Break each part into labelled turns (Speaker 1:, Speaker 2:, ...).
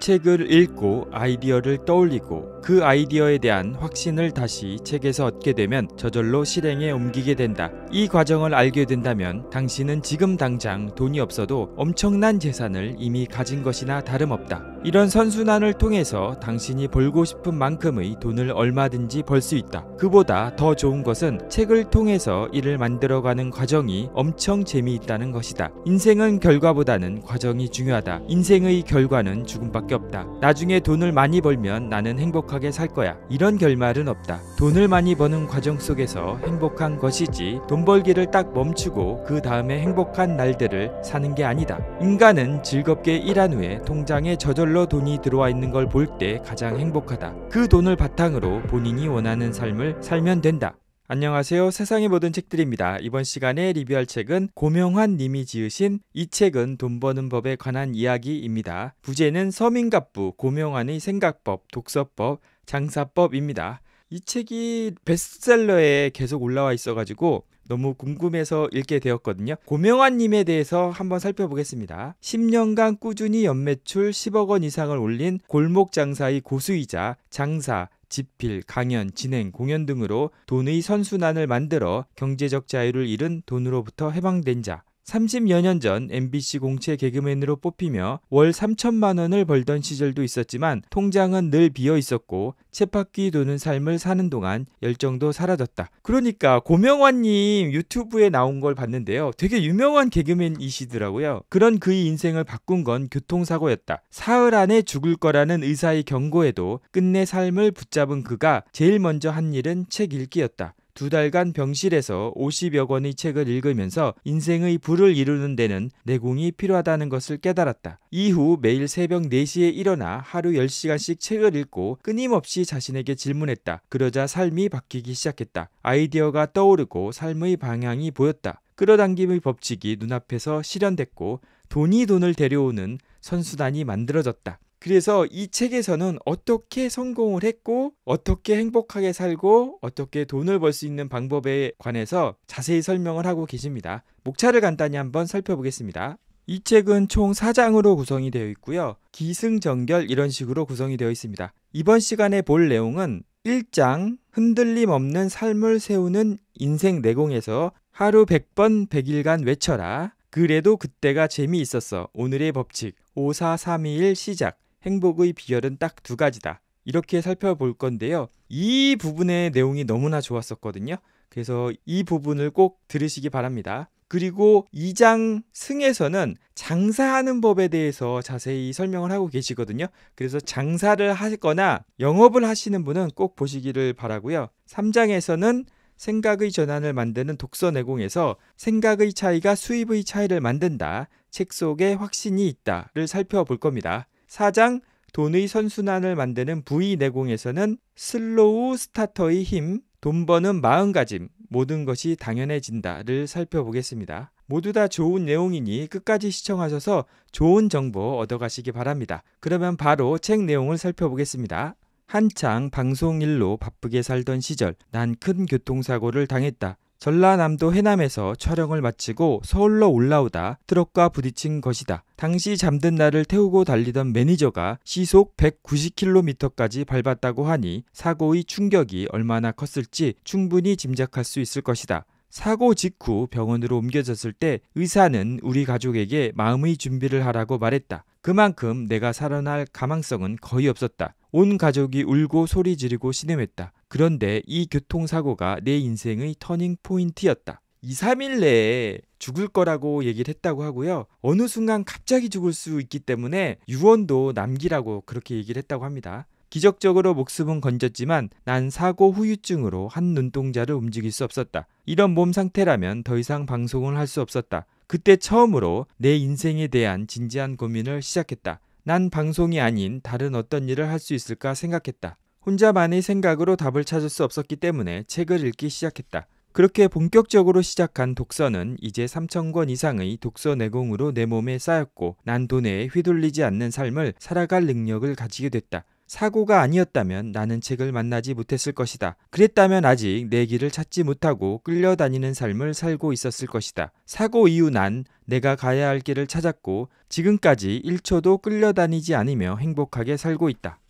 Speaker 1: 책을 읽고 아이디어를 떠올리고 그 아이디어에 대한 확신을 다시 책에서 얻게 되면 저절로 실행에 옮기게 된다. 이 과정을 알게 된다면 당신은 지금 당장 돈이 없어도 엄청난 재산을 이미 가진 것이나 다름없다. 이런 선순환을 통해서 당신이 벌고 싶은 만큼의 돈을 얼마든지 벌 수 있다. 그보다 더 좋은 것은 책을 통해서 일을 만들어가는 과정이 엄청 재미있다는 것이다. 인생은 결과보다는 과정이 중요하다. 인생의 결과는 죽음밖에 없다. 나중에 돈을 많이 벌면 나는 행복하게 살 거야. 이런 결말은 없다. 돈을 많이 버는 과정 속에서 행복한 것이지 돈 벌기를 딱 멈추고 그 다음에 행복한 날들을 사는 게 아니다. 인간은 즐겁게 일한 후에 통장에 저절로 월별로 돈이 들어와 있는 걸 볼 때 가장 행복하다. 그 돈을 바탕으로 본인이 원하는 삶을 살면 된다. 안녕하세요. 세상의 모든 책들입니다. 이번 시간에 리뷰할 책은 고명환 님이 지으신 이 책은 돈 버는 법에 관한 이야기입니다. 부제는 서민갑부 고명환의 생각법, 독서법, 장사법입니다. 이 책이 베스트셀러에 계속 올라와 있어가지고 너무 궁금해서 읽게 되었거든요. 고명환님에 대해서 한번 살펴보겠습니다. 10년간 꾸준히 연매출 10억 원 이상을 올린 골목 장사의 고수이자 장사, 집필, 강연, 진행, 공연 등으로 돈의 선순환을 만들어 경제적 자유를 잃은 돈으로부터 해방된 자. 30여 년 전 MBC 공채 개그맨으로 뽑히며 월 3천만 원을 벌던 시절도 있었지만 통장은 늘 비어 있었고 채바퀴 도는 삶을 사는 동안 열정도 사라졌다. 그러니까 고명환님 유튜브에 나온 걸 봤는데요. 되게 유명한 개그맨이시더라고요. 그런 그의 인생을 바꾼 건 교통사고였다. 사흘 안에 죽을 거라는 의사의 경고에도 끝내 삶을 붙잡은 그가 제일 먼저 한 일은 책 읽기였다. 두 달간 병실에서 50여 권의 책을 읽으면서 인생의 부를 이루는 데는 내공이 필요하다는 것을 깨달았다. 이후 매일 새벽 4시에 일어나 하루 10시간씩 책을 읽고 끊임없이 자신에게 질문했다. 그러자 삶이 바뀌기 시작했다. 아이디어가 떠오르고 삶의 방향이 보였다. 끌어당김의 법칙이 눈앞에서 실현됐고 돈이 돈을 데려오는 선수단이 만들어졌다. 그래서 이 책에서는 어떻게 성공을 했고 어떻게 행복하게 살고 어떻게 돈을 벌 수 있는 방법에 관해서 자세히 설명을 하고 계십니다. 목차를 간단히 한번 살펴보겠습니다. 이 책은 총 4장으로 구성이 되어 있고요. 기승전결 이런 식으로 구성이 되어 있습니다. 이번 시간에 볼 내용은 1장 흔들림 없는 삶을 세우는 인생 내공에서 하루 100번 100일간 외쳐라. 그래도 그때가 재미있었어. 오늘의 법칙 54321 시작. 행복의 비결은 딱 두 가지다. 이렇게 살펴볼 건데요. 이 부분의 내용이 너무나 좋았었거든요. 그래서 이 부분을 꼭 들으시기 바랍니다. 그리고 2장 승에서는 장사하는 법에 대해서 자세히 설명을 하고 계시거든요. 그래서 장사를 하거나 영업을 하시는 분은 꼭 보시기를 바라고요. 3장에서는 생각의 전환을 만드는 독서 내공에서 생각의 차이가 수입의 차이를 만든다. 책 속에 확신이 있다를 살펴볼 겁니다. 4장 돈의 선순환을 만드는 부의 내공에서는 슬로우 스타터의 힘, 돈 버는 마음가짐, 모든 것이 당연해진다를 살펴보겠습니다. 모두 다 좋은 내용이니 끝까지 시청하셔서 좋은 정보 얻어가시기 바랍니다. 그러면 바로 책 내용을 살펴보겠습니다. 한창 방송 일로 바쁘게 살던 시절 난 큰 교통사고를 당했다. 전라남도 해남에서 촬영을 마치고 서울로 올라오다 트럭과 부딪힌 것이다. 당시 잠든 나를 태우고 달리던 매니저가 시속 190km까지 밟았다고 하니 사고의 충격이 얼마나 컸을지 충분히 짐작할 수 있을 것이다. 사고 직후 병원으로 옮겨졌을 때 의사는 우리 가족에게 마음의 준비를 하라고 말했다. 그만큼 내가 살아날 가망성은 거의 없었다. 온 가족이 울고 소리 지르고 신음했다. 그런데 이 교통사고가 내 인생의 터닝포인트였다. 2, 3일 내에 죽을 거라고 얘기를 했다고 하고요. 어느 순간 갑자기 죽을 수 있기 때문에 유언도 남기라고 그렇게 얘기를 했다고 합니다. 기적적으로 목숨은 건졌지만 난 사고 후유증으로 한 눈동자를 움직일 수 없었다. 이런 몸 상태라면 더 이상 방송을 할 수 없었다. 그때 처음으로 내 인생에 대한 진지한 고민을 시작했다. 난 방송이 아닌 다른 어떤 일을 할 수 있을까 생각했다. 혼자만의 생각으로 답을 찾을 수 없었기 때문에 책을 읽기 시작했다. 그렇게 본격적으로 시작한 독서는 이제 3 0 0 0권 이상의 독서 내공으로 내 몸에 쌓였고 난 돈에 휘둘리지 않는 삶을 살아갈 능력을 가지게 됐다. 사고가 아니었다면 나는 책을 만나지 못했을 것이다. 그랬다면 아직 내 길을 찾지 못하고 끌려다니는 삶을 살고 있었을 것이다. 사고 이후 난 내가 가야 할 길을 찾았고 지금까지 1초도 끌려다니지 않으며 행복하게 살고 있다.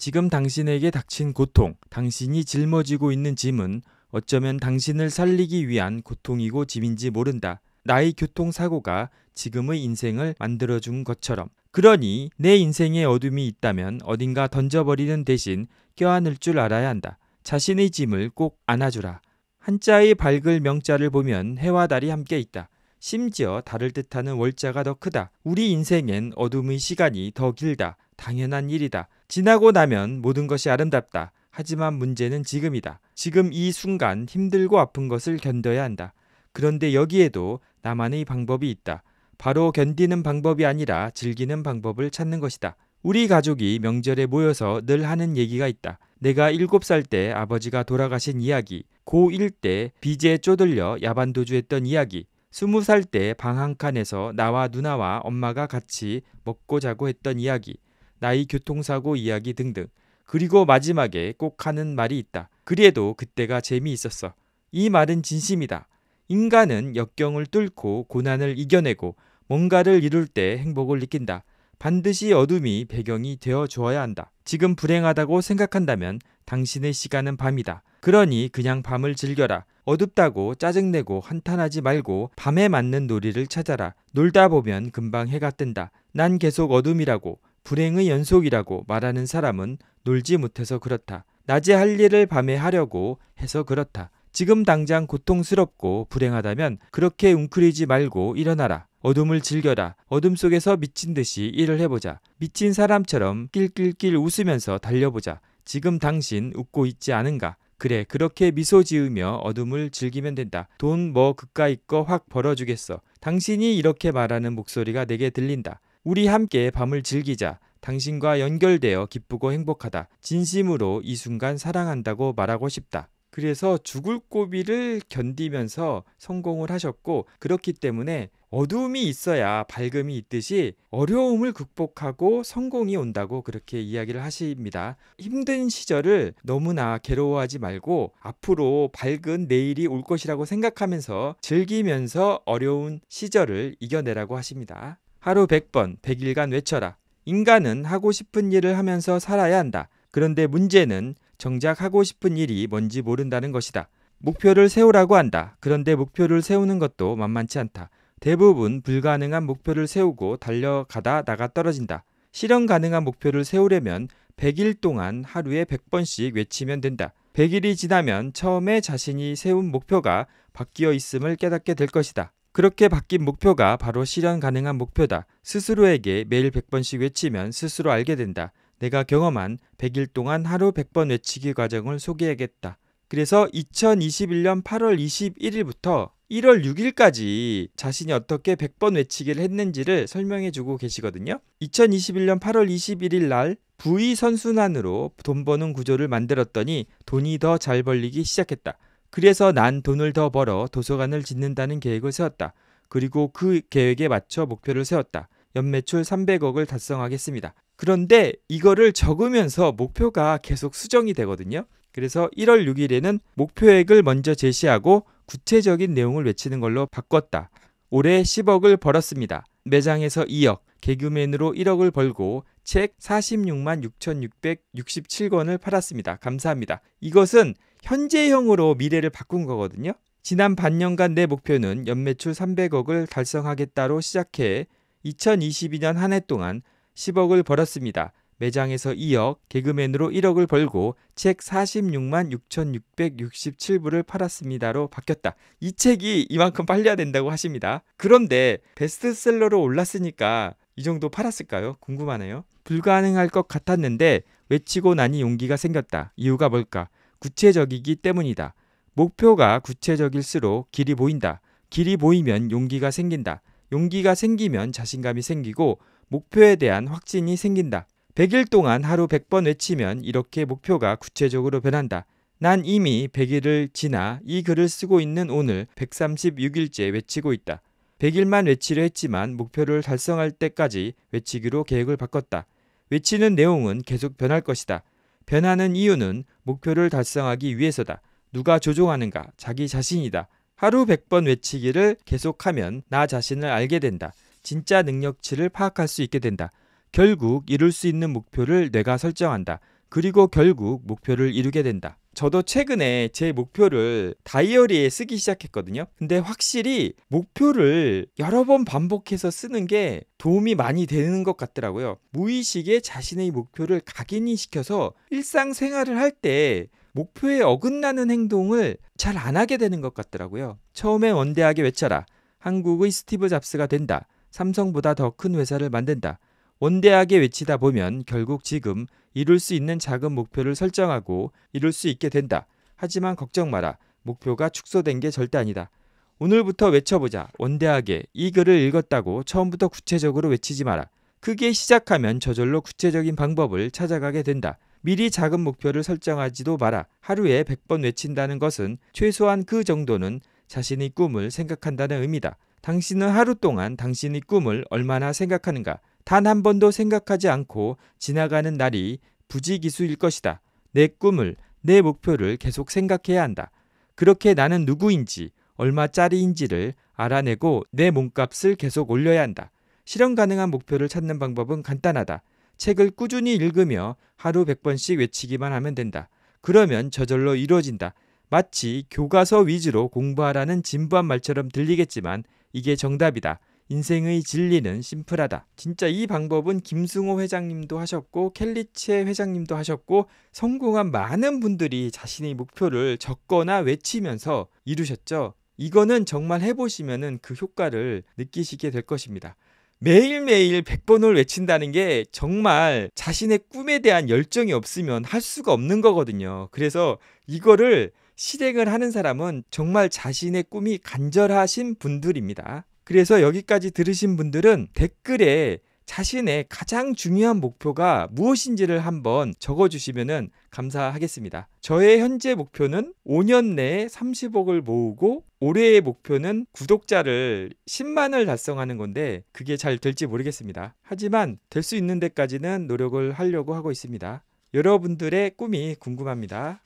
Speaker 1: 지금 당신에게 닥친 고통, 당신이 짊어지고 있는 짐은 어쩌면 당신을 살리기 위한 고통이고 짐인지 모른다. 나의 교통사고가 지금의 인생을 만들어준 것처럼. 그러니 내 인생에 어둠이 있다면 어딘가 던져버리는 대신 껴안을 줄 알아야 한다. 자신의 짐을 꼭 안아주라. 한자의 밝을 명자를 보면 해와 달이 함께 있다. 심지어 달을 뜻하는 월자가 더 크다. 우리 인생엔 어둠의 시간이 더 길다. 당연한 일이다. 지나고 나면 모든 것이 아름답다. 하지만 문제는 지금이다. 지금 이 순간 힘들고 아픈 것을 견뎌야 한다. 그런데 여기에도 나만의 방법이 있다. 바로 견디는 방법이 아니라 즐기는 방법을 찾는 것이다. 우리 가족이 명절에 모여서 늘 하는 얘기가 있다. 내가 7살 때 아버지가 돌아가신 이야기, 고1 때비제에 쪼들려 야반도주했던 이야기, 20살 때방한 칸에서 나와 누나와 엄마가 같이 먹고 자고 했던 이야기, 나이 교통사고 이야기 등등. 그리고 마지막에 꼭 하는 말이 있다. 그래도 그때가 재미있었어. 이 말은 진심이다. 인간은 역경을 뚫고 고난을 이겨내고 뭔가를 이룰 때 행복을 느낀다. 반드시 어둠이 배경이 되어 주어야 한다. 지금 불행하다고 생각한다면 당신의 시간은 밤이다. 그러니 그냥 밤을 즐겨라. 어둡다고 짜증내고 한탄하지 말고 밤에 맞는 놀이를 찾아라. 놀다 보면 금방 해가 뜬다. 난 계속 어둠이라고. 불행의 연속이라고 말하는 사람은 놀지 못해서 그렇다. 낮에 할 일을 밤에 하려고 해서 그렇다. 지금 당장 고통스럽고 불행하다면 그렇게 웅크리지 말고 일어나라. 어둠을 즐겨라. 어둠 속에서 미친 듯이 일을 해보자. 미친 사람처럼 낄낄낄 웃으면서 달려보자. 지금 당신 웃고 있지 않은가? 그래, 그렇게 미소 지으며 어둠을 즐기면 된다. 돈 뭐 그까이 거 확 벌어주겠어. 당신이 이렇게 말하는 목소리가 내게 들린다. 우리 함께 밤을 즐기자. 당신과 연결되어 기쁘고 행복하다. 진심으로 이 순간 사랑한다고 말하고 싶다. 그래서 죽을 고비를 견디면서 성공을 하셨고 그렇기 때문에 어두움이 있어야 밝음이 있듯이 어려움을 극복하고 성공이 온다고 그렇게 이야기를 하십니다. 힘든 시절을 너무나 괴로워하지 말고 앞으로 밝은 내일이 올 것이라고 생각하면서 즐기면서 어려운 시절을 이겨내라고 하십니다. 하루 100번 100일간 외쳐라. 인간은 하고 싶은 일을 하면서 살아야 한다. 그런데 문제는 정작 하고 싶은 일이 뭔지 모른다는 것이다. 목표를 세우라고 한다. 그런데 목표를 세우는 것도 만만치 않다. 대부분 불가능한 목표를 세우고 달려가다 나가 떨어진다. 실현 가능한 목표를 세우려면 100일 동안 하루에 100번씩 외치면 된다. 100일이 지나면 처음에 자신이 세운 목표가 바뀌어 있음을 깨닫게 될 것이다. 그렇게 바뀐 목표가 바로 실현 가능한 목표다. 스스로에게 매일 100번씩 외치면 스스로 알게 된다. 내가 경험한 100일 동안 하루 100번 외치기 과정을 소개하겠다. 그래서 2021년 8월 21일부터 1월 6일까지 자신이 어떻게 100번 외치기를 했는지를 설명해 주고 계시거든요. 2021년 8월 21일 날 부의 선순환으로 돈 버는 구조를 만들었더니 돈이 더 잘 벌리기 시작했다. 그래서 난 돈을 더 벌어 도서관을 짓는다는 계획을 세웠다. 그리고 그 계획에 맞춰 목표를 세웠다. 연매출 300억을 달성하겠습니다. 그런데 이거를 적으면서 목표가 계속 수정이 되거든요. 그래서 1월 6일에는 목표액을 먼저 제시하고 구체적인 내용을 외치는 걸로 바꿨다. 올해 10억을 벌었습니다. 매장에서 2억, 개그맨으로 1억을 벌고 책 46만 6,667권을 팔았습니다. 감사합니다. 이것은 현재형으로 미래를 바꾼 거거든요. 지난 반년간 내 목표는 연매출 300억을 달성하겠다로 시작해 2022년 한 해 동안 10억을 벌었습니다. 매장에서 2억, 개그맨으로 1억을 벌고 책 46만 6,667부를 팔았습니다로 바뀌었다. 이 책이 이만큼 팔려야 된다고 하십니다. 그런데 베스트셀러로 올랐으니까 이 정도 팔았을까요? 궁금하네요. 불가능할 것 같았는데 외치고 나니 용기가 생겼다. 이유가 뭘까? 구체적이기 때문이다. 목표가 구체적일수록 길이 보인다. 길이 보이면 용기가 생긴다. 용기가 생기면 자신감이 생기고 목표에 대한 확신이 생긴다. 100일 동안 하루 100번 외치면 이렇게 목표가 구체적으로 변한다. 난 이미 100일을 지나 이 글을 쓰고 있는 오늘 136일째 외치고 있다. 100일만 외치려 했지만 목표를 달성할 때까지 외치기로 계획을 바꿨다. 외치는 내용은 계속 변할 것이다. 변하는 이유는 목표를 달성하기 위해서다. 누가 조종하는가? 자기 자신이다. 하루 100번 외치기를 계속하면 나 자신을 알게 된다. 진짜 능력치를 파악할 수 있게 된다. 결국 이룰 수 있는 목표를 내가 설정한다. 그리고 결국 목표를 이루게 된다. 저도 최근에 제 목표를 다이어리에 쓰기 시작했거든요. 근데 확실히 목표를 여러 번 반복해서 쓰는 게 도움이 많이 되는 것 같더라고요. 무의식에 자신의 목표를 각인이 시켜서 일상생활을 할 때 목표에 어긋나는 행동을 잘 안 하게 되는 것 같더라고요. 처음에 원대하게 외쳐라. 한국의 스티브 잡스가 된다. 삼성보다 더 큰 회사를 만든다. 원대하게 외치다 보면 결국 지금 이룰 수 있는 작은 목표를 설정하고 이룰 수 있게 된다. 하지만 걱정 마라. 목표가 축소된 게 절대 아니다. 오늘부터 외쳐보자. 원대하게 이 글을 읽었다고 처음부터 구체적으로 외치지 마라. 크게 시작하면 저절로 구체적인 방법을 찾아가게 된다. 미리 작은 목표를 설정하지도 마라. 하루에 100번 외친다는 것은 최소한 그 정도는 자신의 꿈을 생각한다는 의미다. 당신은 하루 동안 당신의 꿈을 얼마나 생각하는가, 단한 번도 생각하지 않고 지나가는 날이 부지기수일 것이다. 내 꿈을, 내 목표를 계속 생각해야 한다. 그렇게 나는 누구인지, 얼마짜리인지를 알아내고 내 몸값을 계속 올려야 한다. 실현 가능한 목표를 찾는 방법은 간단하다. 책을 꾸준히 읽으며 하루 100번씩 외치기만 하면 된다. 그러면 저절로 이루어진다. 마치 교과서 위주로 공부하라는 진부한 말처럼 들리겠지만 이게 정답이다. 인생의 진리는 심플하다. 진짜 이 방법은 김승호 회장님도 하셨고 켈리체 회장님도 하셨고 성공한 많은 분들이 자신의 목표를 적거나 외치면서 이루셨죠. 이거는 정말 해보시면그 효과를 느끼시게 될 것입니다. 매일매일 100번을 외친다는 게 정말 자신의 꿈에 대한 열정이 없으면 할 수가 없는 거거든요. 그래서 이거를 실행을 하는 사람은 정말 자신의 꿈이 간절하신 분들입니다. 그래서 여기까지 들으신 분들은 댓글에 자신의 가장 중요한 목표가 무엇인지를 한번 적어주시면 감사하겠습니다. 저의 현재 목표는 5년 내에 30억을 모으고 올해의 목표는 구독자를 10만을 달성하는 건데 그게 잘 될지 모르겠습니다. 하지만 될 수 있는 데까지는 노력을 하려고 하고 있습니다. 여러분들의 꿈이 궁금합니다.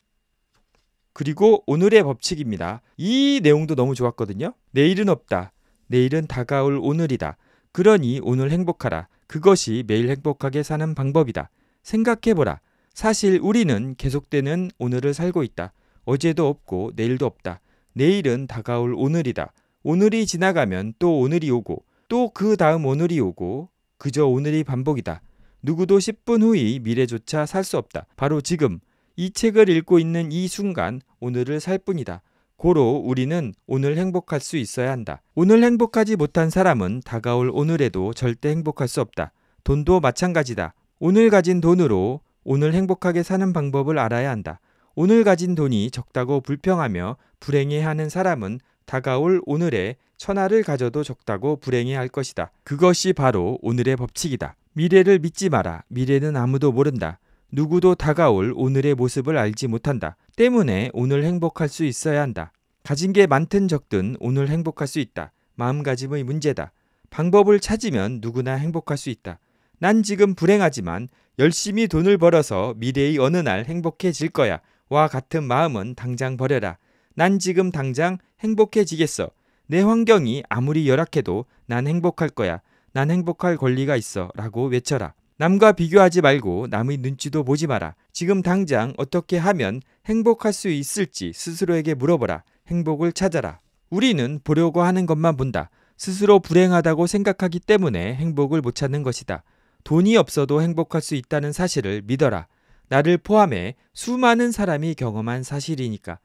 Speaker 1: 그리고 오늘의 법칙입니다. 이 내용도 너무 좋았거든요. 내일은 없다. 내일은 다가올 오늘이다. 그러니 오늘 행복하라. 그것이 매일 행복하게 사는 방법이다. 생각해보라. 사실 우리는 계속되는 오늘을 살고 있다. 어제도 없고 내일도 없다. 내일은 다가올 오늘이다. 오늘이 지나가면 또 오늘이 오고 또 그 다음 오늘이 오고 그저 오늘이 반복이다. 누구도 10분 후의 미래조차 살 수 없다. 바로 지금 이 책을 읽고 있는 이 순간 오늘을 살 뿐이다. 고로 우리는 오늘 행복할 수 있어야 한다. 오늘 행복하지 못한 사람은 다가올 오늘에도 절대 행복할 수 없다. 돈도 마찬가지다. 오늘 가진 돈으로 오늘 행복하게 사는 방법을 알아야 한다. 오늘 가진 돈이 적다고 불평하며 불행해하는 사람은 다가올 오늘에 천하를 가져도 적다고 불행해할 것이다. 그것이 바로 오늘의 법칙이다. 미래를 믿지 마라. 미래는 아무도 모른다. 누구도 다가올 오늘의 모습을 알지 못한다. 때문에 오늘 행복할 수 있어야 한다. 가진 게 많든 적든 오늘 행복할 수 있다. 마음가짐의 문제다. 방법을 찾으면 누구나 행복할 수 있다. 난 지금 불행하지만 열심히 돈을 벌어서 미래의 어느 날 행복해질 거야. 와 같은 마음은 당장 버려라. 난 지금 당장 행복해지겠어. 내 환경이 아무리 열악해도 난 행복할 거야. 난 행복할 권리가 있어. 라고 외쳐라. 남과 비교하지 말고 남의 눈치도 보지 마라. 지금 당장 어떻게 하면 행복할 수 있을지 스스로에게 물어보라. 행복을 찾아라. 우리는 보려고 하는 것만 본다. 스스로 불행하다고 생각하기 때문에 행복을 못 찾는 것이다. 돈이 없어도 행복할 수 있다는 사실을 믿어라. 나를 포함해 수많은 사람이 경험한 사실이니까.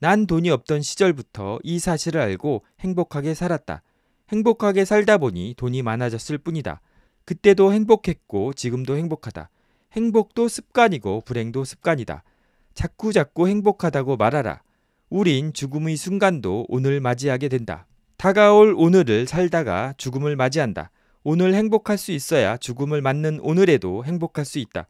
Speaker 1: 난 돈이 없던 시절부터 이 사실을 알고 행복하게 살았다. 행복하게 살다 보니 돈이 많아졌을 뿐이다. 그때도 행복했고 지금도 행복하다. 행복도 습관이고 불행도 습관이다. 자꾸자꾸 행복하다고 말하라. 우린 죽음의 순간도 오늘 맞이하게 된다. 다가올 오늘을 살다가 죽음을 맞이한다. 오늘 행복할 수 있어야 죽음을 맞는 오늘에도 행복할 수 있다.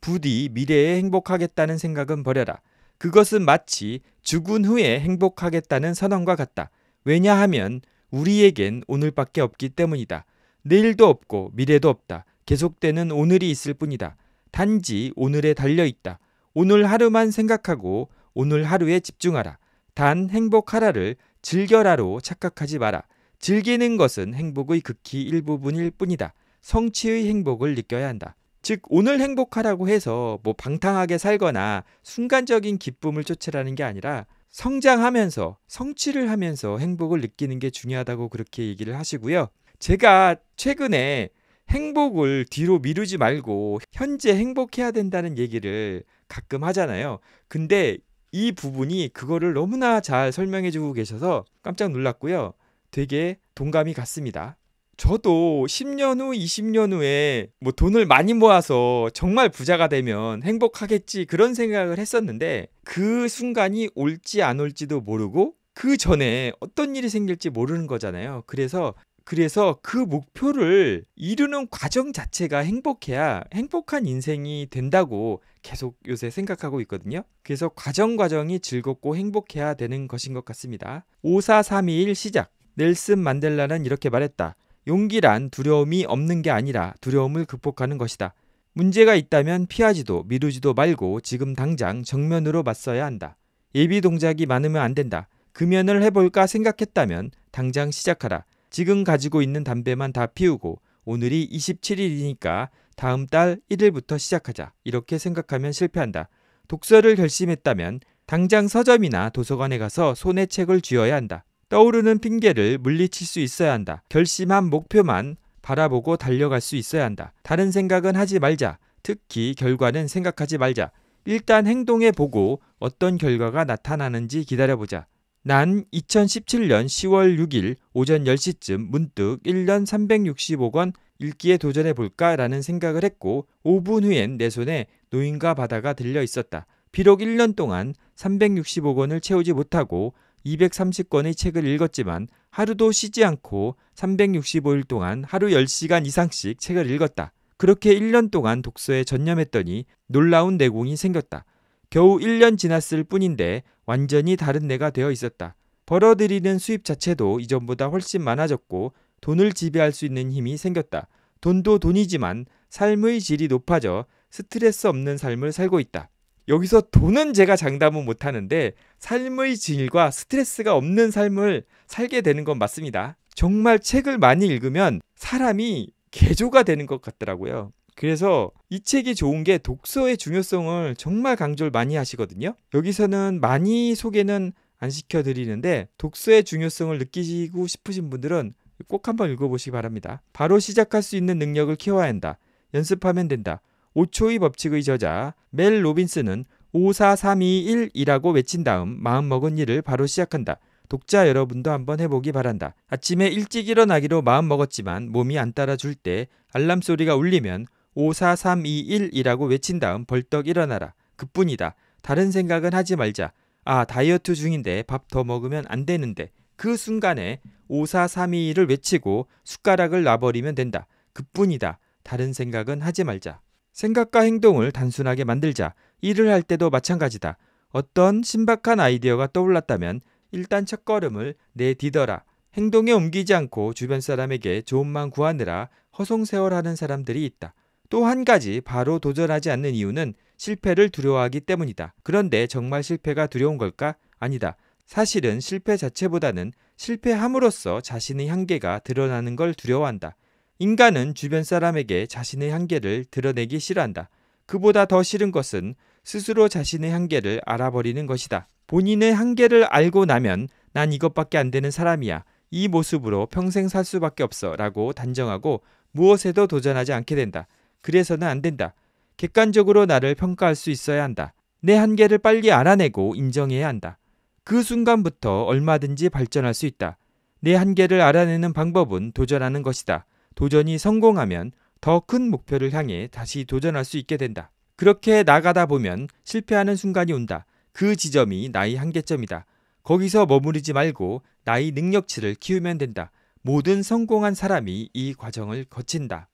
Speaker 1: 부디 미래에 행복하겠다는 생각은 버려라. 그것은 마치 죽은 후에 행복하겠다는 선언과 같다. 왜냐하면 우리에겐 오늘밖에 없기 때문이다. 내일도 없고 미래도 없다. 계속되는 오늘이 있을 뿐이다. 단지 오늘에 달려 있다. 오늘 하루만 생각하고 오늘 하루에 집중하라. 단 행복하라를 즐겨라로 착각하지 마라. 즐기는 것은 행복의 극히 일부분일 뿐이다. 성취의 행복을 느껴야 한다. 즉 오늘 행복하라고 해서 뭐 방탕하게 살거나 순간적인 기쁨을 쫓으라는 게 아니라 성장하면서 성취를 하면서 행복을 느끼는 게 중요하다고 그렇게 얘기를 하시고요. 제가 최근에 행복을 뒤로 미루지 말고 현재 행복해야 된다는 얘기를 가끔 하잖아요. 근데 이 부분이 그거를 너무나 잘 설명해 주고 계셔서 깜짝 놀랐고요. 되게 동감이 갔습니다. 저도 10년 후, 20년 후에 뭐 돈을 많이 모아서 정말 부자가 되면 행복하겠지 그런 생각을 했었는데 그 순간이 올지 안 올지도 모르고 그 전에 어떤 일이 생길지 모르는 거잖아요. 그래서 그래서 그 목표를 이루는 과정 자체가 행복해야 행복한 인생이 된다고 계속 요새 생각하고 있거든요. 그래서 과정 과정이 즐겁고 행복해야 되는 것인 것 같습니다. 54321 시작. 넬슨 만델라는 이렇게 말했다. 용기란 두려움이 없는 게 아니라 두려움을 극복하는 것이다. 문제가 있다면 피하지도 미루지도 말고 지금 당장 정면으로 맞서야 한다. 예비 동작이 많으면 안 된다. 금연을 해볼까 생각했다면 당장 시작하라. 지금 가지고 있는 담배만 다 피우고 오늘이 27일이니까 다음 달 1일부터 시작하자. 이렇게 생각하면 실패한다. 독서를 결심했다면 당장 서점이나 도서관에 가서 손에 책을 쥐어야 한다. 떠오르는 핑계를 물리칠 수 있어야 한다. 결심한 목표만 바라보고 달려갈 수 있어야 한다. 다른 생각은 하지 말자. 특히 결과는 생각하지 말자. 일단 행동해 보고 어떤 결과가 나타나는지 기다려보자. 난 2017년 10월 6일 오전 10시쯤 문득 1년 365권 읽기에 도전해 볼까라는 생각을 했고 5분 후엔 내 손에 노인과 바다가 들려 있었다. 비록 1년 동안 365권을 채우지 못하고 230권의 책을 읽었지만 하루도 쉬지 않고 365일 동안 하루 10시간 이상씩 책을 읽었다. 그렇게 1년 동안 독서에 전념했더니 놀라운 내공이 생겼다. 겨우 1년 지났을 뿐인데 완전히 다른 내가 되어 있었다. 벌어들이는 수입 자체도 이전보다 훨씬 많아졌고 돈을 지배할 수 있는 힘이 생겼다. 돈도 돈이지만 삶의 질이 높아져 스트레스 없는 삶을 살고 있다. 여기서 돈은 제가 장담은 못하는데 삶의 질과 스트레스가 없는 삶을 살게 되는 건 맞습니다. 정말 책을 많이 읽으면 사람이 개조가 되는 것 같더라고요. 그래서 이 책이 좋은 게 독서의 중요성을 정말 강조를 많이 하시거든요. 여기서는 많이 소개는 안 시켜드리는데 독서의 중요성을 느끼시고 싶으신 분들은 꼭 한번 읽어보시기 바랍니다. 바로 시작할 수 있는 능력을 키워야 한다. 연습하면 된다. 5초의 법칙의 저자 멜 로빈스는 54321이라고 외친 다음 마음먹은 일을 바로 시작한다. 독자 여러분도 한번 해보기 바란다. 아침에 일찍 일어나기로 마음먹었지만 몸이 안 따라줄 때 알람 소리가 울리면 54321이라고 외친 다음 벌떡 일어나라. 그뿐이다. 다른 생각은 하지 말자. 아, 다이어트 중인데 밥 더 먹으면 안 되는데. 그 순간에 54321을 외치고 숟가락을 놔버리면 된다. 그뿐이다. 다른 생각은 하지 말자. 생각과 행동을 단순하게 만들자. 일을 할 때도 마찬가지다. 어떤 신박한 아이디어가 떠올랐다면 일단 첫걸음을 내디더라 행동에 옮기지 않고 주변 사람에게 조언만 구하느라 허송세월하는 사람들이 있다. 또한 가지 바로 도전하지 않는 이유는 실패를 두려워하기 때문이다. 그런데 정말 실패가 두려운 걸까? 아니다. 사실은 실패 자체보다는 실패함으로써 자신의 한계가 드러나는 걸 두려워한다. 인간은 주변 사람에게 자신의 한계를 드러내기 싫어한다. 그보다 더 싫은 것은 스스로 자신의 한계를 알아버리는 것이다. 본인의 한계를 알고 나면 난 이것밖에 안 되는 사람이야. 이 모습으로 평생 살 수밖에 없어 라고 단정하고 무엇에도 도전하지 않게 된다. 그래서는 안 된다. 객관적으로 나를 평가할 수 있어야 한다. 내 한계를 빨리 알아내고 인정해야 한다. 그 순간부터 얼마든지 발전할 수 있다. 내 한계를 알아내는 방법은 도전하는 것이다. 도전이 성공하면 더 큰 목표를 향해 다시 도전할 수 있게 된다. 그렇게 나가다 보면 실패하는 순간이 온다. 그 지점이 나의 한계점이다. 거기서 머무르지 말고 나의 능력치를 키우면 된다. 모든 성공한 사람이 이 과정을 거친다.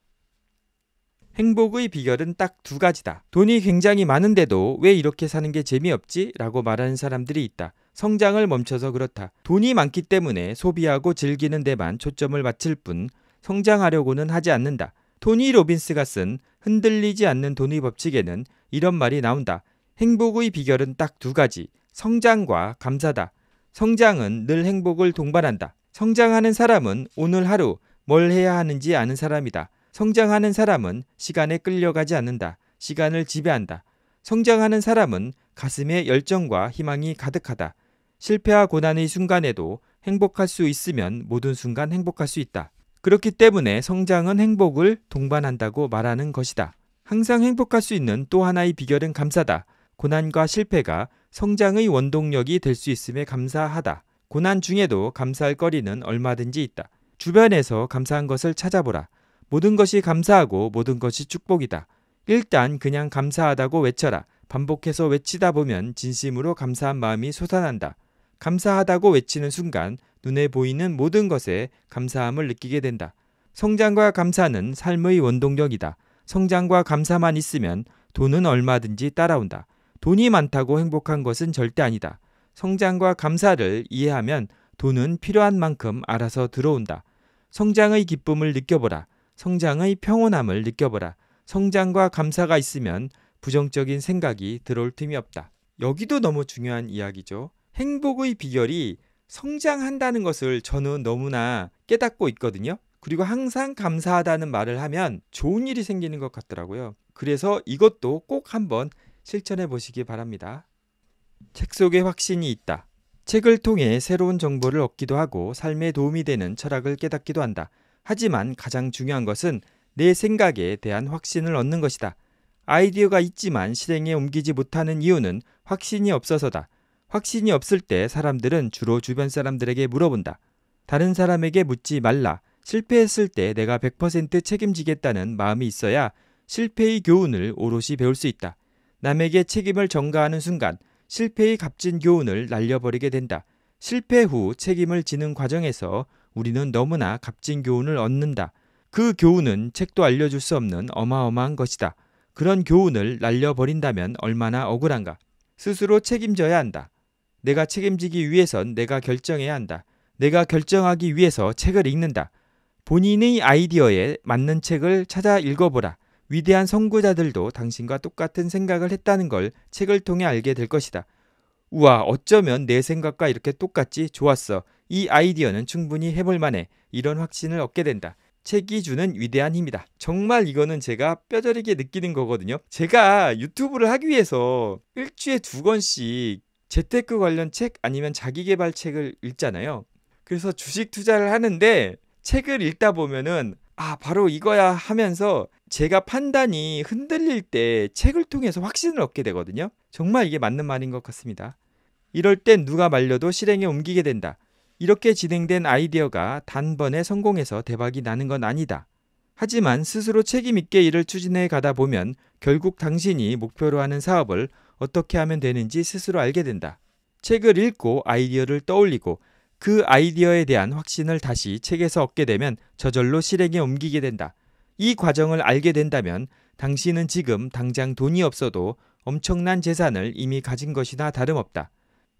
Speaker 1: 행복의 비결은 딱 두 가지다. 돈이 굉장히 많은데도 왜 이렇게 사는 게 재미없지? 라고 말하는 사람들이 있다. 성장을 멈춰서 그렇다. 돈이 많기 때문에 소비하고 즐기는 데만 초점을 맞출 뿐 성장하려고는 하지 않는다. 토니 로빈스가 쓴 흔들리지 않는 돈의 법칙에는 이런 말이 나온다. 행복의 비결은 딱 두 가지. 성장과 감사다. 성장은 늘 행복을 동반한다. 성장하는 사람은 오늘 하루 뭘 해야 하는지 아는 사람이다. 성장하는 사람은 시간에 끌려가지 않는다. 시간을 지배한다. 성장하는 사람은 가슴에 열정과 희망이 가득하다. 실패와 고난의 순간에도 행복할 수 있으면 모든 순간 행복할 수 있다. 그렇기 때문에 성장은 행복을 동반한다고 말하는 것이다. 항상 행복할 수 있는 또 하나의 비결은 감사다. 고난과 실패가 성장의 원동력이 될 수 있음에 감사하다. 고난 중에도 감사할 거리는 얼마든지 있다. 주변에서 감사한 것을 찾아보라. 모든 것이 감사하고 모든 것이 축복이다. 일단 그냥 감사하다고 외쳐라. 반복해서 외치다 보면 진심으로 감사한 마음이 솟아난다. 감사하다고 외치는 순간 눈에 보이는 모든 것에 감사함을 느끼게 된다. 성장과 감사는 삶의 원동력이다. 성장과 감사만 있으면 돈은 얼마든지 따라온다. 돈이 많다고 행복한 것은 절대 아니다. 성장과 감사를 이해하면 돈은 필요한 만큼 알아서 들어온다. 성장의 기쁨을 느껴보라. 성장의 평온함을 느껴보라. 성장과 감사가 있으면 부정적인 생각이 들어올 틈이 없다. 여기도 너무 중요한 이야기죠. 행복의 비결이 성장한다는 것을 저는 너무나 깨닫고 있거든요. 그리고 항상 감사하다는 말을 하면 좋은 일이 생기는 것 같더라고요. 그래서 이것도 꼭 한번 실천해 보시기 바랍니다. 책 속에 확신이 있다. 책을 통해 새로운 정보를 얻기도 하고 삶에 도움이 되는 철학을 깨닫기도 한다. 하지만 가장 중요한 것은 내 생각에 대한 확신을 얻는 것이다. 아이디어가 있지만 실행에 옮기지 못하는 이유는 확신이 없어서다. 확신이 없을 때 사람들은 주로 주변 사람들에게 물어본다. 다른 사람에게 묻지 말라. 실패했을 때 내가 100% 책임지겠다는 마음이 있어야 실패의 교훈을 오롯이 배울 수 있다. 남에게 책임을 전가하는 순간 실패의 값진 교훈을 날려버리게 된다. 실패 후 책임을 지는 과정에서 우리는 너무나 값진 교훈을 얻는다. 그 교훈은 책도 알려줄 수 없는 어마어마한 것이다. 그런 교훈을 날려버린다면 얼마나 억울한가. 스스로 책임져야 한다. 내가 책임지기 위해선 내가 결정해야 한다. 내가 결정하기 위해서 책을 읽는다. 본인의 아이디어에 맞는 책을 찾아 읽어보라. 위대한 선구자들도 당신과 똑같은 생각을 했다는 걸 책을 통해 알게 될 것이다. 우와, 어쩌면 내 생각과 이렇게 똑같지? 좋았어. 이 아이디어는 충분히 해볼 만해 이런 확신을 얻게 된다. 책이 주는 위대한 힘이다. 정말 이거는 제가 뼈저리게 느끼는 거거든요. 제가 유튜브를 하기 위해서 일주에 일두 권씩 재테크 관련 책 아니면 자기개발 책을 읽잖아요. 그래서 주식 투자를 하는데 책을 읽다 보면은 아, 바로 이거야 하면서 제가 판단이 흔들릴 때 책을 통해서 확신을 얻게 되거든요. 정말 이게 맞는 말인 것 같습니다. 이럴 땐 누가 말려도 실행에 옮기게 된다. 이렇게 진행된 아이디어가 단번에 성공해서 대박이 나는 건 아니다. 하지만 스스로 책임있게 일을 추진해 가다 보면 결국 당신이 목표로 하는 사업을 어떻게 하면 되는지 스스로 알게 된다. 책을 읽고 아이디어를 떠올리고 그 아이디어에 대한 확신을 다시 책에서 얻게 되면 저절로 실행에 옮기게 된다. 이 과정을 알게 된다면 당신은 지금 당장 돈이 없어도 엄청난 재산을 이미 가진 것이나 다름없다.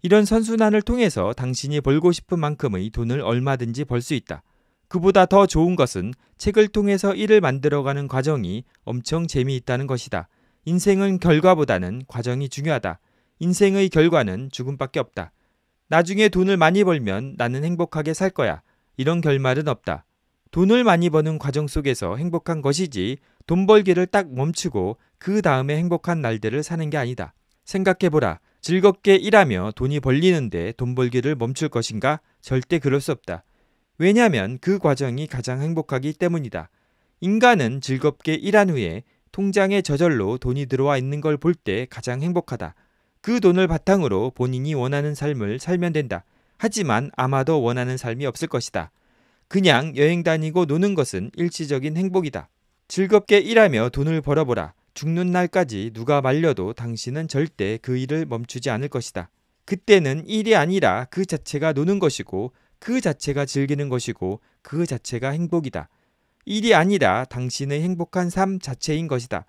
Speaker 1: 이런 선순환을 통해서 당신이 벌고 싶은 만큼의 돈을 얼마든지 벌 수 있다. 그보다 더 좋은 것은 책을 통해서 일을 만들어가는 과정이 엄청 재미있다는 것이다. 인생은 결과보다는 과정이 중요하다. 인생의 결과는 죽음밖에 없다. 나중에 돈을 많이 벌면 나는 행복하게 살 거야. 이런 결말은 없다. 돈을 많이 버는 과정 속에서 행복한 것이지 돈 벌기를 딱 멈추고 그 다음에 행복한 날들을 사는 게 아니다. 생각해보라. 즐겁게 일하며 돈이 벌리는데 돈 벌기를 멈출 것인가? 절대 그럴 수 없다. 왜냐하면 그 과정이 가장 행복하기 때문이다. 인간은 즐겁게 일한 후에 통장에 저절로 돈이 들어와 있는 걸 볼 때 가장 행복하다. 그 돈을 바탕으로 본인이 원하는 삶을 살면 된다. 하지만 아마도 원하는 삶이 없을 것이다. 그냥 여행 다니고 노는 것은 일시적인 행복이다. 즐겁게 일하며 돈을 벌어보라. 죽는 날까지 누가 말려도 당신은 절대 그 일을 멈추지 않을 것이다. 그때는 일이 아니라 그 자체가 노는 것이고 그 자체가 즐기는 것이고 그 자체가 행복이다. 일이 아니라 당신의 행복한 삶 자체인 것이다.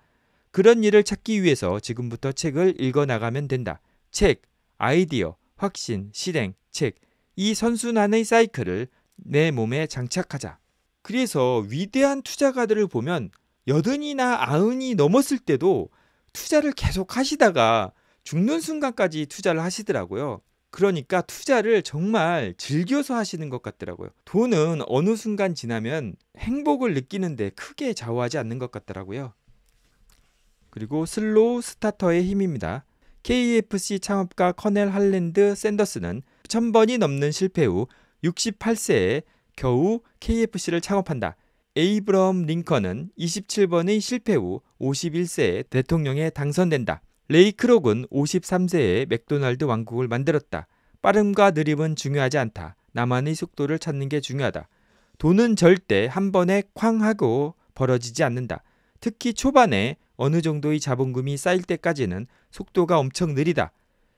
Speaker 1: 그런 일을 찾기 위해서 지금부터 책을 읽어 나가면 된다. 책, 아이디어, 확신, 실행, 책. 이 선순환의 사이클을 내 몸에 장착하자. 그래서 위대한 투자가들을 보면 여든이나 아흔이 넘었을 때도 투자를 계속 하시다가 죽는 순간까지 투자를 하시더라고요. 그러니까 투자를 정말 즐겨서 하시는 것 같더라고요. 돈은 어느 순간 지나면 행복을 느끼는데 크게 좌우하지 않는 것 같더라고요. 그리고 슬로우 스타터의 힘입니다. KFC 창업가 커넬 할랜드 샌더스는 1000번이 넘는 실패 후 68세에 겨우 KFC를 창업한다. 에이브럼 링컨은 27번의 실패 후 51세에 대통령에 당선된다. 레이 크록은 53세에 맥도날드 왕국을 만들었다. 빠름과 느림은 중요하지 않다. 나만의 속도를 찾는 게 중요하다. 돈은 절대 한 번에 쾅 하고 벌어지지 않는다. 특히 초반에 어느 정도의 자본금이 쌓일 때까지는 속도가 엄청 느리다.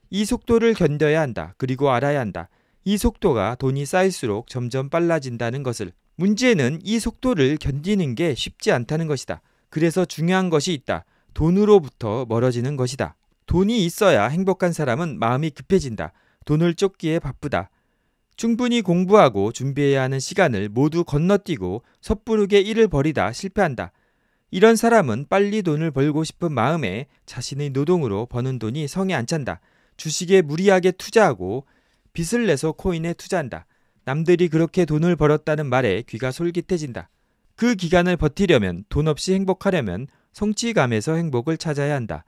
Speaker 1: 이 속도를 견뎌야 한다. 그리고 알아야 한다. 이 속도가 돈이 쌓일수록 점점 빨라진다는 것을 문제는 이 속도를 견디는 게 쉽지 않다는 것이다. 그래서 중요한 것이 있다. 돈으로부터 멀어지는 것이다. 돈이 있어야 행복한 사람은 마음이 급해진다. 돈을 쫓기에 바쁘다. 충분히 공부하고 준비해야 하는 시간을 모두 건너뛰고 섣부르게 일을 벌이다 실패한다. 이런 사람은 빨리 돈을 벌고 싶은 마음에 자신의 노동으로 버는 돈이 성에 안 찬다. 주식에 무리하게 투자하고 빚을 내서 코인에 투자한다. 남들이 그렇게 돈을 벌었다는 말에 귀가 솔깃해진다. 그 기간을 버티려면 돈 없이 행복하려면 성취감에서 행복을 찾아야 한다.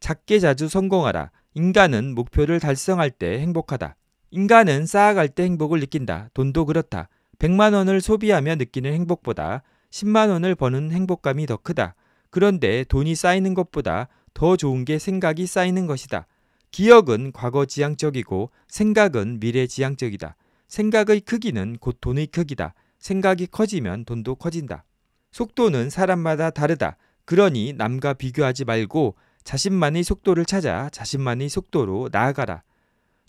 Speaker 1: 작게 자주 성공하라. 인간은 목표를 달성할 때 행복하다. 인간은 쌓아갈 때 행복을 느낀다. 돈도 그렇다. 100만 원을 소비하며 느끼는 행복보다 10만 원을 버는 행복감이 더 크다. 그런데 돈이 쌓이는 것보다 더 좋은 게 생각이 쌓이는 것이다. 기억은 과거 지향적이고 생각은 미래 지향적이다. 생각의 크기는 곧 돈의 크기다. 생각이 커지면 돈도 커진다. 속도는 사람마다 다르다. 그러니 남과 비교하지 말고 자신만의 속도를 찾아 자신만의 속도로 나아가라.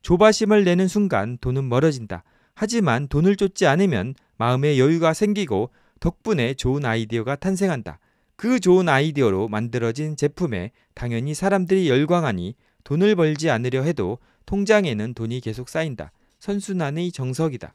Speaker 1: 조바심을 내는 순간 돈은 멀어진다. 하지만 돈을 쫓지 않으면 마음의 여유가 생기고 덕분에 좋은 아이디어가 탄생한다. 그 좋은 아이디어로 만들어진 제품에 당연히 사람들이 열광하니 돈을 벌지 않으려 해도 통장에는 돈이 계속 쌓인다. 선순환의 정석이다.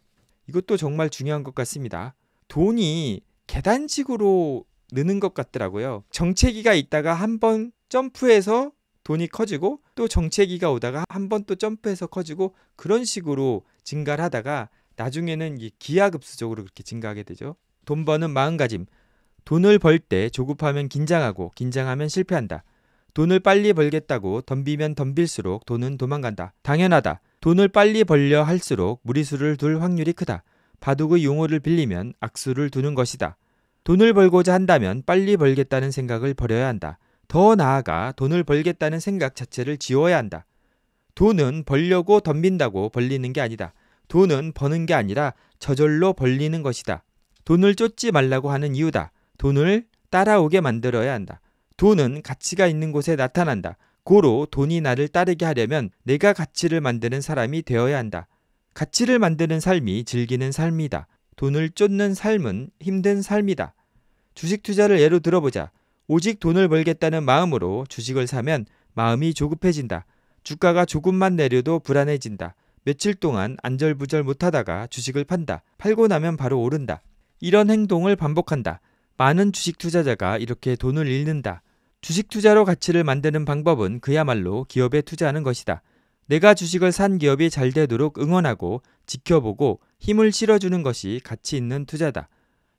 Speaker 1: 이것도 정말 중요한 것 같습니다. 돈이 계단식으로 느는 것 같더라고요. 정체기가 있다가 한 번 점프해서 돈이 커지고 또 정체기가 오다가 한 번 또 점프해서 커지고 그런 식으로 증가를 하다가 나중에는 기하급수적으로 그렇게 증가하게 되죠. 돈 버는 마음가짐. 돈을 벌 때 조급하면 긴장하고 긴장하면 실패한다. 돈을 빨리 벌겠다고 덤비면 덤빌수록 돈은 도망간다. 당연하다. 돈을 빨리 벌려 할수록 무리수를 둘 확률이 크다. 바둑의 용어를 빌리면 악수를 두는 것이다. 돈을 벌고자 한다면 빨리 벌겠다는 생각을 버려야 한다. 더 나아가 돈을 벌겠다는 생각 자체를 지워야 한다. 돈은 벌려고 덤빈다고 벌리는 게 아니다. 돈은 버는 게 아니라 저절로 벌리는 것이다. 돈을 쫓지 말라고 하는 이유다. 돈을 따라오게 만들어야 한다. 돈은 가치가 있는 곳에 나타난다. 고로 돈이 나를 따르게 하려면 내가 가치를 만드는 사람이 되어야 한다. 가치를 만드는 삶이 즐기는 삶이다. 돈을 쫓는 삶은 힘든 삶이다. 주식 투자를 예로 들어보자. 오직 돈을 벌겠다는 마음으로 주식을 사면 마음이 조급해진다. 주가가 조금만 내려도 불안해진다. 며칠 동안 안절부절 못하다가 주식을 판다. 팔고 나면 바로 오른다. 이런 행동을 반복한다. 많은 주식 투자자가 이렇게 돈을 잃는다. 주식 투자로 가치를 만드는 방법은 그야말로 기업에 투자하는 것이다. 내가 주식을 산 기업이 잘 되도록 응원하고 지켜보고 힘을 실어주는 것이 가치 있는 투자다.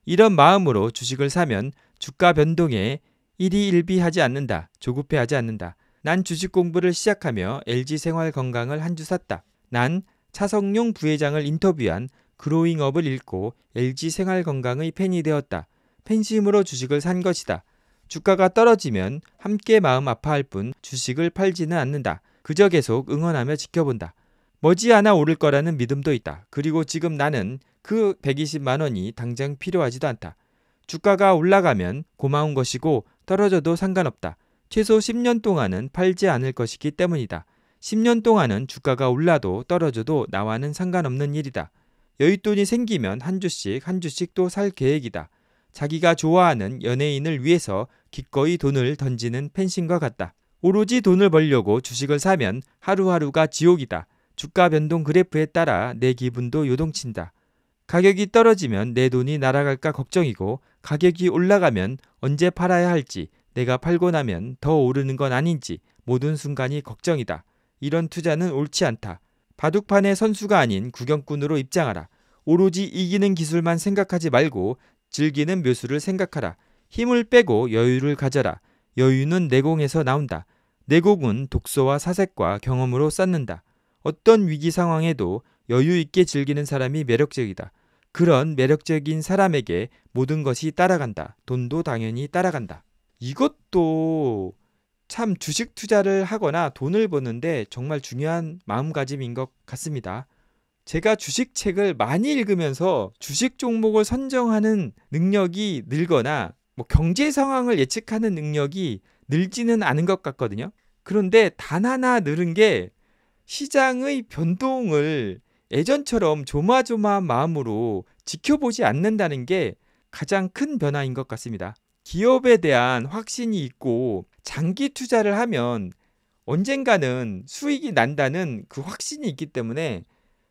Speaker 1: 이런 마음으로 주식을 사면 주가 변동에 일희일비하지 않는다. 조급해하지 않는다. 난 주식 공부를 시작하며 LG 생활 건강을 한 주 샀다. 난 차성용 부회장을 인터뷰한 그로잉업을 읽고 LG 생활 건강의 팬이 되었다. 팬심으로 주식을 산 것이다. 주가가 떨어지면 함께 마음 아파할 뿐 주식을 팔지는 않는다. 그저 계속 응원하며 지켜본다. 머지않아 오를 거라는 믿음도 있다. 그리고 지금 나는 그 120만 원이 당장 필요하지도 않다. 주가가 올라가면 고마운 것이고 떨어져도 상관없다. 최소 10년 동안은 팔지 않을 것이기 때문이다. 10년 동안은 주가가 올라도 떨어져도 나와는 상관없는 일이다. 여윳돈이 생기면 한 주씩 한 주씩 또 살 계획이다. 자기가 좋아하는 연예인을 위해서 기꺼이 돈을 던지는 펜싱과 같다. 오로지 돈을 벌려고 주식을 사면 하루하루가 지옥이다. 주가 변동 그래프에 따라 내 기분도 요동친다. 가격이 떨어지면 내 돈이 날아갈까 걱정이고 가격이 올라가면 언제 팔아야 할지 내가 팔고 나면 더 오르는 건 아닌지 모든 순간이 걱정이다. 이런 투자는 옳지 않다. 바둑판의 선수가 아닌 구경꾼으로 입장하라. 오로지 이기는 기술만 생각하지 말고 즐기는 묘수를 생각하라. 힘을 빼고 여유를 가져라. 여유는 내공에서 나온다. 내공은 독서와 사색과 경험으로 쌓는다. 어떤 위기 상황에도 여유 있게 즐기는 사람이 매력적이다. 그런 매력적인 사람에게 모든 것이 따라간다. 돈도 당연히 따라간다. 이것도 참 주식 투자를 하거나 돈을 버는데 정말 중요한 마음가짐인 것 같습니다. 제가 주식책을 많이 읽으면서 주식 종목을 선정하는 능력이 늘거나 뭐 경제 상황을 예측하는 능력이 늘지는 않은 것 같거든요. 그런데 단 하나 늘은 게 시장의 변동을 예전처럼 조마조마한 마음으로 지켜보지 않는다는 게 가장 큰 변화인 것 같습니다. 기업에 대한 확신이 있고 장기 투자를 하면 언젠가는 수익이 난다는 그 확신이 있기 때문에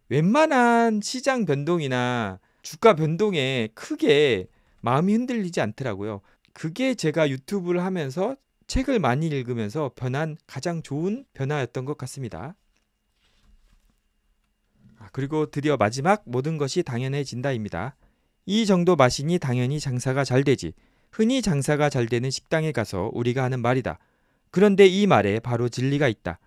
Speaker 1: 웬만한 시장 변동이나 주가 변동에 크게 마음이 흔들리지 않더라고요. 그게 제가 유튜브를 하면서 책을 많이 읽으면서 변한 가장 좋은 변화였던 것 같습니다. 아, 그리고 드디어 마지막 모든 것이 당연해진다입니다. 이 정도 마시니 당연히 장사가 잘 되지. 흔히 장사가 잘 되는 식당에 가서 우리가 하는 말이다. 그런데 이 말에 바로 진리가 있다.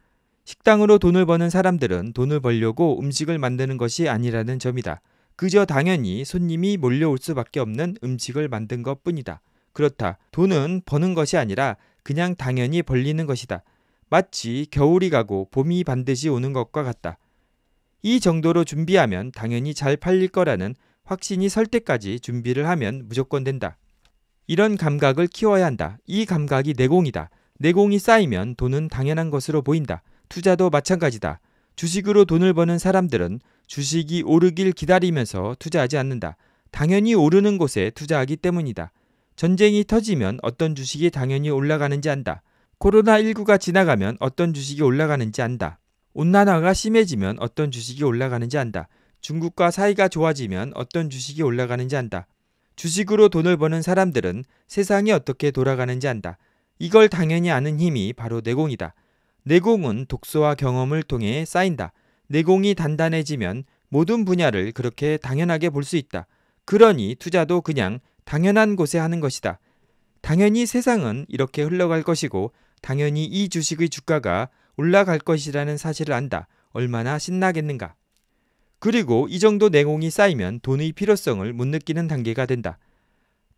Speaker 1: 식당으로 돈을 버는 사람들은 돈을 벌려고 음식을 만드는 것이 아니라는 점이다. 그저 당연히 손님이 몰려올 수밖에 없는 음식을 만든 것 뿐이다. 그렇다. 돈은 버는 것이 아니라 그냥 당연히 벌리는 것이다. 마치 겨울이 가고 봄이 반드시 오는 것과 같다. 이 정도로 준비하면 당연히 잘 팔릴 거라는 확신이 설 때까지 준비를 하면 무조건 된다. 이런 감각을 키워야 한다. 이 감각이 내공이다. 내공이 쌓이면 돈은 당연한 것으로 보인다. 투자도 마찬가지다. 주식으로 돈을 버는 사람들은 주식이 오르길 기다리면서 투자하지 않는다. 당연히 오르는 곳에 투자하기 때문이다. 전쟁이 터지면 어떤 주식이 당연히 올라가는지 안다. 코로나19가 지나가면 어떤 주식이 올라가는지 안다. 온난화가 심해지면 어떤 주식이 올라가는지 안다. 중국과 사이가 좋아지면 어떤 주식이 올라가는지 안다. 주식으로 돈을 버는 사람들은 세상이 어떻게 돌아가는지 안다. 이걸 당연히 아는 힘이 바로 내공이다. 내공은 독서와 경험을 통해 쌓인다. 내공이 단단해지면 모든 분야를 그렇게 당연하게 볼 수 있다. 그러니 투자도 그냥 당연한 곳에 하는 것이다. 당연히 세상은 이렇게 흘러갈 것이고 당연히 이 주식의 주가가 올라갈 것이라는 사실을 안다. 얼마나 신나겠는가. 그리고 이 정도 내공이 쌓이면 돈의 필요성을 못 느끼는 단계가 된다.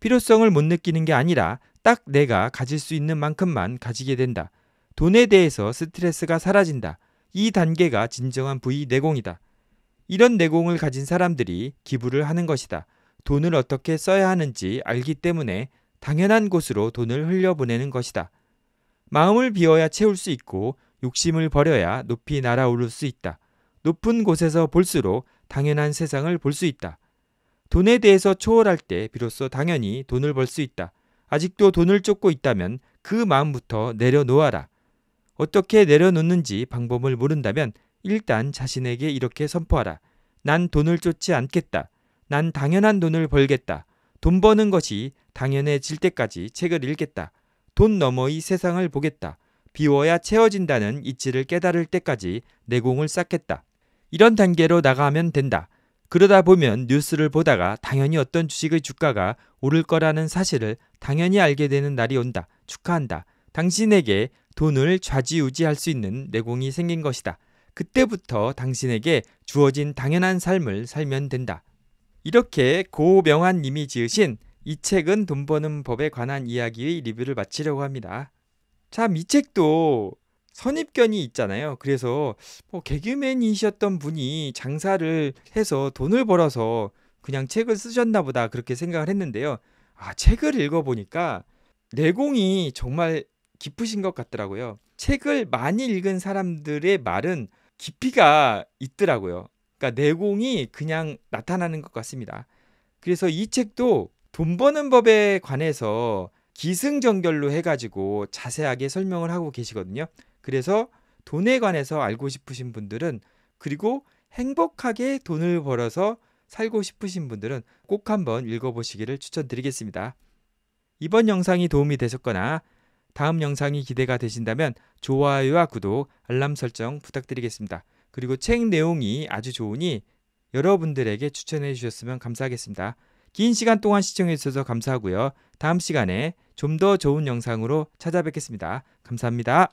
Speaker 1: 필요성을 못 느끼는 게 아니라 딱 내가 가질 수 있는 만큼만 가지게 된다. 돈에 대해서 스트레스가 사라진다. 이 단계가 진정한 부의 내공이다. 이런 내공을 가진 사람들이 기부를 하는 것이다. 돈을 어떻게 써야 하는지 알기 때문에 당연한 곳으로 돈을 흘려보내는 것이다. 마음을 비워야 채울 수 있고 욕심을 버려야 높이 날아오를 수 있다. 높은 곳에서 볼수록 당연한 세상을 볼 수 있다. 돈에 대해서 초월할 때 비로소 당연히 돈을 벌 수 있다. 아직도 돈을 쫓고 있다면 그 마음부터 내려놓아라. 어떻게 내려놓는지 방법을 모른다면 일단 자신에게 이렇게 선포하라. 난 돈을 쫓지 않겠다. 난 당연한 돈을 벌겠다. 돈 버는 것이 당연해질 때까지 책을 읽겠다. 돈 너머의 세상을 보겠다. 비워야 채워진다는 이치를 깨달을 때까지 내공을 쌓겠다. 이런 단계로 나가면 된다. 그러다 보면 뉴스를 보다가 당연히 어떤 주식의 주가가 오를 거라는 사실을 당연히 알게 되는 날이 온다. 축하한다. 당신에게 돈을 좌지우지할 수 있는 내공이 생긴 것이다. 그때부터 당신에게 주어진 당연한 삶을 살면 된다. 이렇게 고명환 님이 지으신 이 책은 돈 버는 법에 관한 이야기의 리뷰를 마치려고 합니다. 참이 책도 선입견이 있잖아요. 그래서 뭐 개그맨이셨던 분이 장사를 해서 돈을 벌어서 그냥 책을 쓰셨나 보다 그렇게 생각을 했는데요. 아, 책을 읽어보니까 내공이 정말 깊으신 것 같더라고요. 책을 많이 읽은 사람들의 말은 깊이가 있더라고요. 그러니까 내공이 그냥 나타나는 것 같습니다. 그래서 이 책도 돈 버는 법에 관해서 기승전결로 해가지고 자세하게 설명을 하고 계시거든요. 그래서 돈에 관해서 알고 싶으신 분들은 그리고 행복하게 돈을 벌어서 살고 싶으신 분들은 꼭 한번 읽어보시기를 추천드리겠습니다. 이번 영상이 도움이 되셨거나 다음 영상이 기대가 되신다면 좋아요와 구독, 알람 설정 부탁드리겠습니다. 그리고 책 내용이 아주 좋으니 여러분들에게 추천해 주셨으면 감사하겠습니다. 긴 시간 동안 시청해 주셔서 감사하고요. 다음 시간에 좀 더 좋은 영상으로 찾아뵙겠습니다. 감사합니다.